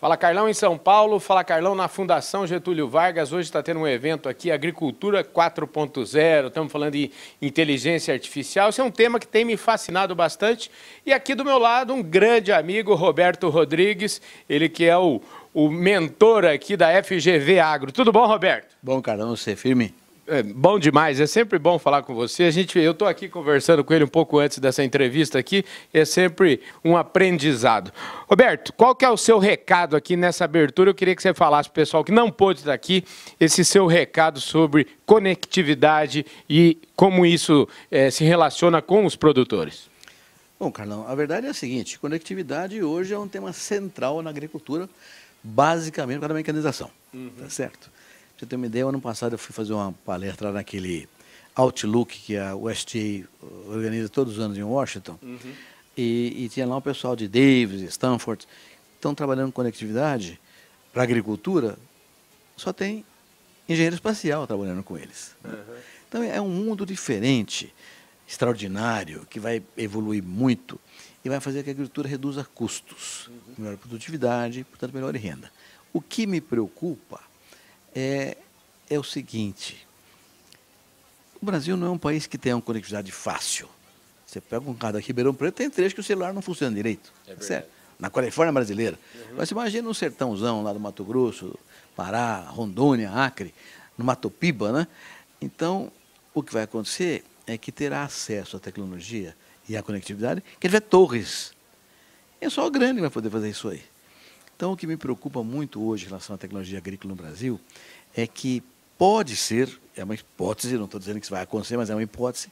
Fala Carlão em São Paulo, fala Carlão na Fundação Getúlio Vargas. Hoje está tendo um evento aqui, Agricultura 4.0. Estamos falando de inteligência artificial. Esse é um tema que tem me fascinado bastante. E aqui do meu lado, um grande amigo, Roberto Rodrigues, ele que é o, o mentor aqui da FGV Agro. Tudo bom, Roberto? Bom, Carlão, você é firme? É, bom demais, é sempre bom falar com você. A gente, eu estou aqui conversando com ele um pouco antes dessa entrevista aqui, é sempre um aprendizado. Roberto, qual que é o seu recado aqui nessa abertura? Eu queria que você falasse para o pessoal que não pôde estar aqui, esse seu recado sobre conectividade e como isso é, se relaciona com os produtores. Bom, Carlão, a verdade é a seguinte, conectividade hoje é um tema central na agricultura, basicamente para a mecanização, uhum. tá certo? você ter uma ideia, ano passado eu fui fazer uma palestra naquele Outlook que a USTA organiza todos os anos em Washington. Uhum. E, e, tinha lá um pessoal de Davis, Stanford, estão trabalhando conectividade para agricultura, só tem engenheiro espacial trabalhando com eles. Uhum. Então é um mundo diferente, extraordinário, que vai evoluir muito e vai fazer que a agricultura reduza custos, uhum. melhore produtividade, portanto melhore renda. O que me preocupa é, é o seguinte: o Brasil não é um país que tem uma conectividade fácil. Você pega um carro daqui Ribeirão Preto, tem três que o celular não funciona direito. É tá certo? Na Califórnia brasileira. Uhum. Mas imagina um sertãozão lá do Mato Grosso, Pará, Rondônia, Acre, no Mato Piba, né? Então, o que vai acontecer é que terá acesso à tecnologia e à conectividade, que tiver torres. É só o grande que vai poder fazer isso aí. Então, o que me preocupa muito hoje em relação à tecnologia agrícola no Brasil é que pode ser, é uma hipótese, não estou dizendo que isso vai acontecer, mas é uma hipótese,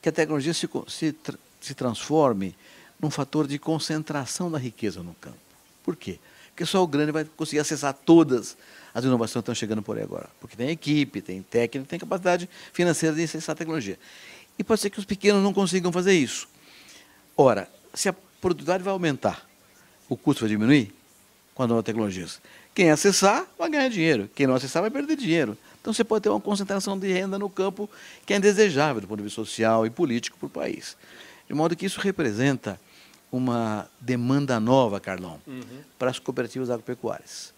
que a tecnologia se, se, se transforme num fator de concentração da riqueza no campo. Por quê? Porque só o grande vai conseguir acessar todas as inovações que estão chegando por aí agora. Porque tem equipe, tem técnica, tem capacidade financeira de acessar a tecnologia. E pode ser que os pequenos não consigam fazer isso. Ora, se a produtividade vai aumentar, o custo vai diminuir, com é as novas tecnologias. Quem acessar vai ganhar dinheiro, quem não acessar vai perder dinheiro. Então você pode ter uma concentração de renda no campo que é indesejável do ponto de vista social e político para o país. De modo que isso representa uma demanda nova, Carlão, uhum. para as cooperativas agropecuárias.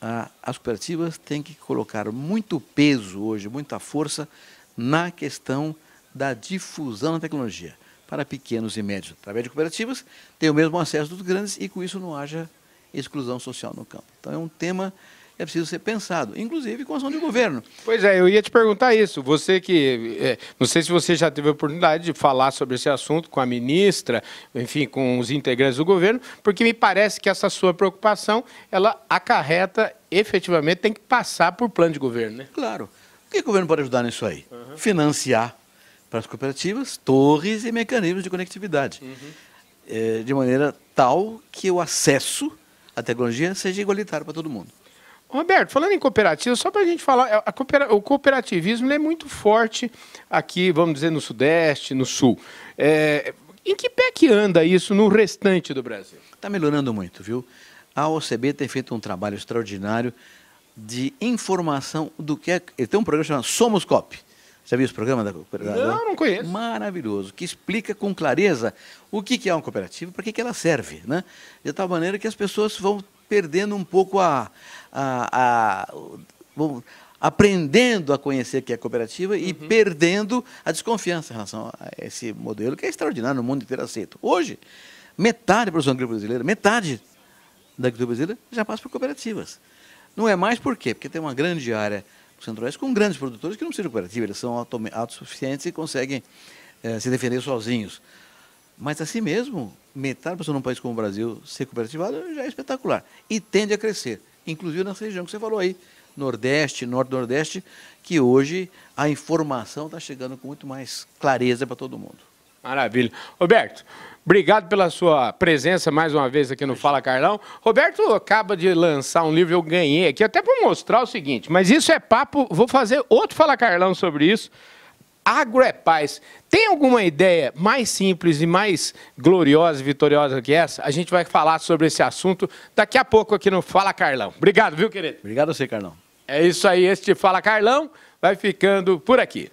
Ah, as cooperativas têm que colocar muito peso hoje, muita força na questão da difusão da tecnologia para pequenos e médios através de cooperativas, tem o mesmo acesso dos grandes e com isso não haja exclusão social no campo. Então é um tema é preciso ser pensado, inclusive com ação de governo. Pois é, eu ia te perguntar isso. Você que. É, não sei se você já teve a oportunidade de falar sobre esse assunto com a ministra, enfim, com os integrantes do governo, porque me parece que essa sua preocupação ela acarreta efetivamente, tem que passar por plano de governo, né? Claro. O que o governo pode ajudar nisso aí? Uhum. Financiar para as cooperativas torres e mecanismos de conectividade. Uhum. É, de maneira tal que o acesso a tecnologia seja igualitária para todo mundo. Roberto, falando em cooperativa, só para a gente falar, é, a cooper, o cooperativismo é muito forte aqui, vamos dizer, no Sudeste, no Sul. É, em que pé que anda isso no restante do Brasil? Está melhorando muito, viu? A OCB tem feito um trabalho extraordinário de informação do que é. Ele tem um programa chamado Somos Cop já viu esse programa da cooperativa? Não, não conheço. Maravilhoso, que explica com clareza o que é uma cooperativa, para que ela serve, né? De tal maneira que as pessoas vão perdendo um pouco a. a, a vão aprendendo a conhecer o que é cooperativa e uhum. perdendo a desconfiança em relação a esse modelo, que é extraordinário no mundo inteiro aceito. Hoje, metade da produção agrícola brasileira, metade da agricultura brasileira já passa por cooperativas. Não é mais por quê? Porque tem uma grande área Centro-Oeste com grandes produtores que não precisam de eles são autossuficientes e conseguem é, se defender sozinhos. Mas assim mesmo, metade da pessoa num país como o Brasil ser cooperativado já é espetacular e tende a crescer, inclusive nessa região que você falou aí, Nordeste, Norte-Nordeste, que hoje a informação está chegando com muito mais clareza para todo mundo. Maravilha. Roberto, Obrigado pela sua presença mais uma vez aqui no Fala Carlão. Roberto acaba de lançar um livro, eu ganhei aqui, até para mostrar o seguinte, mas isso é papo, vou fazer outro Fala Carlão sobre isso. Agro é paz. Tem alguma ideia mais simples e mais gloriosa e vitoriosa que essa? A gente vai falar sobre esse assunto daqui a pouco aqui no Fala Carlão. Obrigado, viu, querido? Obrigado a você, Carlão. É isso aí, este Fala Carlão vai ficando por aqui.